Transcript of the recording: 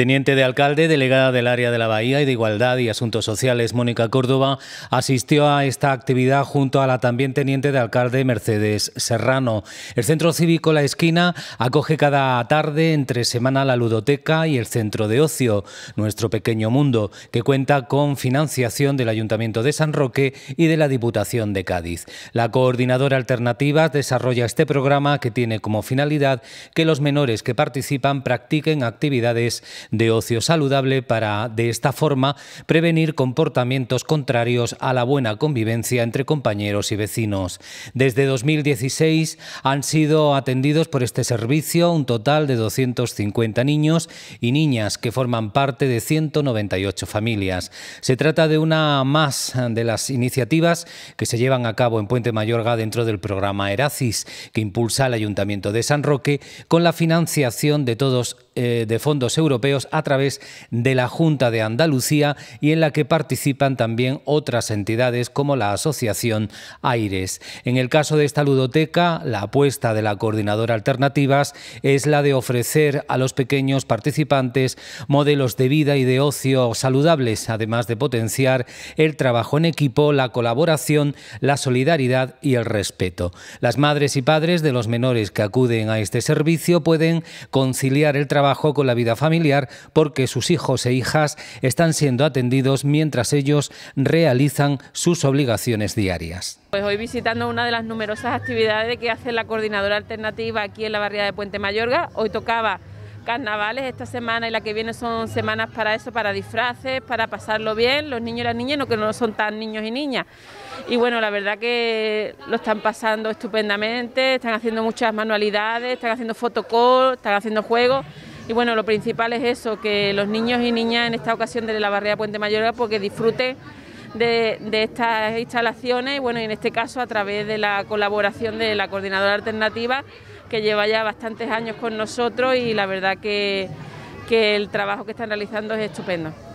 Teniente de alcalde, delegada del área de la Bahía y de Igualdad y Asuntos Sociales, Mónica Córdoba, asistió a esta actividad junto a la también teniente de alcalde, Mercedes Serrano. El Centro Cívico La Esquina acoge cada tarde, entre semana, la ludoteca y el Centro de Ocio, Nuestro Pequeño Mundo, que cuenta con financiación del Ayuntamiento de San Roque y de la Diputación de Cádiz. La coordinadora alternativa desarrolla este programa que tiene como finalidad que los menores que participan practiquen actividades de ocio saludable para, de esta forma, prevenir comportamientos contrarios a la buena convivencia entre compañeros y vecinos. Desde 2016 han sido atendidos por este servicio un total de 250 niños y niñas que forman parte de 198 familias. Se trata de una más de las iniciativas que se llevan a cabo en Puente Mayorga dentro del programa Eracis, que impulsa el Ayuntamiento de San Roque con la financiación de todos eh, de fondos europeos a través de la Junta de Andalucía y en la que participan también otras entidades como la Asociación Aires. En el caso de esta ludoteca, la apuesta de la coordinadora Alternativas es la de ofrecer a los pequeños participantes modelos de vida y de ocio saludables, además de potenciar el trabajo en equipo, la colaboración, la solidaridad y el respeto. Las madres y padres de los menores que acuden a este servicio pueden conciliar el trabajo con la vida familiar porque sus hijos e hijas están siendo atendidos mientras ellos realizan sus obligaciones diarias. Pues hoy visitando una de las numerosas actividades que hace la coordinadora alternativa aquí en la barriada de Puente Mayorga, hoy tocaba carnavales esta semana y la que viene son semanas para eso, para disfraces, para pasarlo bien, los niños y las niñas, no que no son tan niños y niñas. Y bueno, la verdad que lo están pasando estupendamente, están haciendo muchas manualidades, están haciendo fotocall, están haciendo juegos. Y bueno, lo principal es eso, que los niños y niñas en esta ocasión de la barrera Puente Mayor porque pues disfruten de, estas instalaciones y bueno, en este caso a través de la colaboración de la coordinadora alternativa que lleva ya bastantes años con nosotros y la verdad que el trabajo que están realizando es estupendo.